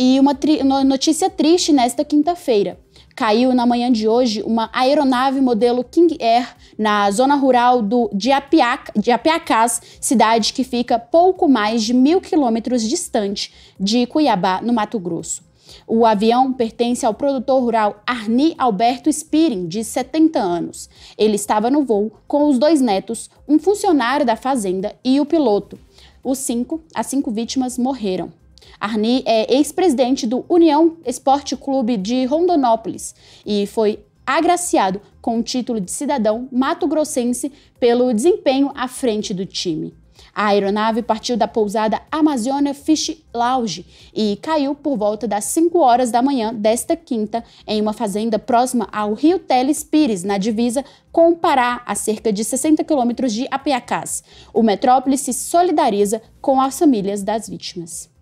E uma tri notícia triste nesta quinta-feira. Caiu na manhã de hoje uma aeronave modelo King Air na zona rural do, de, Apiacás, cidade que fica pouco mais de mil quilômetros distante de Cuiabá, no Mato Grosso. O avião pertence ao produtor rural Arni Alberto Spirin, de 70 anos. Ele estava no voo com os dois netos, um funcionário da fazenda e o piloto. Os cinco, as cinco vítimas morreram. Arni é ex-presidente do União Esporte Clube de Rondonópolis e foi agraciado com o título de cidadão mato-grossense pelo desempenho à frente do time. A aeronave partiu da pousada Amazônia Fish Lounge e caiu por volta das 5 horas da manhã desta quinta em uma fazenda próxima ao rio Teles Pires, na divisa com o Pará, a cerca de 60 quilômetros de Apiacás. O Metrópole se solidariza com as famílias das vítimas.